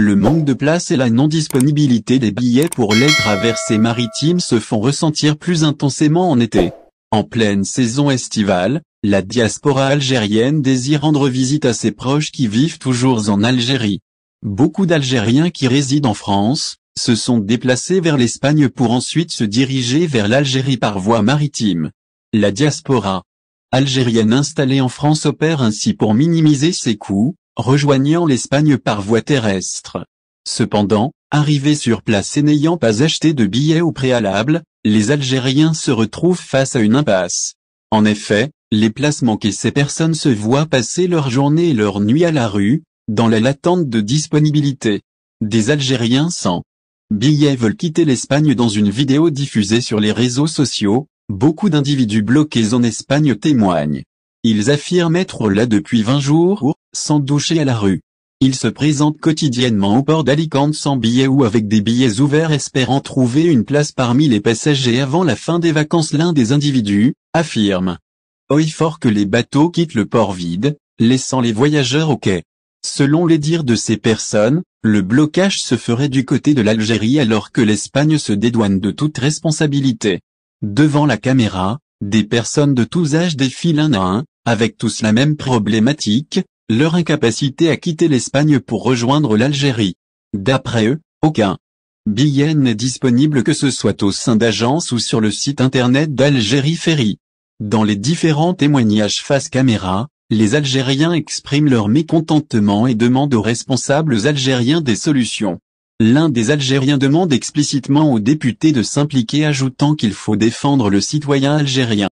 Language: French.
Le manque de place et la non-disponibilité des billets pour les traversées maritimes se font ressentir plus intensément en été. En pleine saison estivale, la diaspora algérienne désire rendre visite à ses proches qui vivent toujours en Algérie. Beaucoup d'Algériens qui résident en France, se sont déplacés vers l'Espagne pour ensuite se diriger vers l'Algérie par voie maritime. La diaspora algérienne installée en France opère ainsi pour minimiser ses coûts, rejoignant l'Espagne par voie terrestre. Cependant, arrivés sur place et n'ayant pas acheté de billets au préalable, les Algériens se retrouvent face à une impasse. En effet, les places manquées ces personnes se voient passer leur journée et leur nuit à la rue, dans la latente de disponibilité. Des Algériens sans billets veulent quitter l'Espagne dans une vidéo diffusée sur les réseaux sociaux, beaucoup d'individus bloqués en Espagne témoignent. Ils affirment être là depuis 20 jours, sans doucher à la rue. Ils se présentent quotidiennement au port d'Alicante sans billets ou avec des billets ouverts espérant trouver une place parmi les passagers avant la fin des vacances. L'un des individus, affirme. fort que les bateaux quittent le port vide, laissant les voyageurs au quai. Selon les dires de ces personnes, le blocage se ferait du côté de l'Algérie alors que l'Espagne se dédouane de toute responsabilité. Devant la caméra, des personnes de tous âges défilent un à un, avec tous la même problématique, leur incapacité à quitter l'Espagne pour rejoindre l'Algérie. D'après eux, aucun billet n'est disponible que ce soit au sein d'agences ou sur le site internet d'Algérie Ferry. Dans les différents témoignages face caméra, les Algériens expriment leur mécontentement et demandent aux responsables algériens des solutions. L'un des Algériens demande explicitement aux députés de s'impliquer ajoutant qu'il faut défendre le citoyen algérien.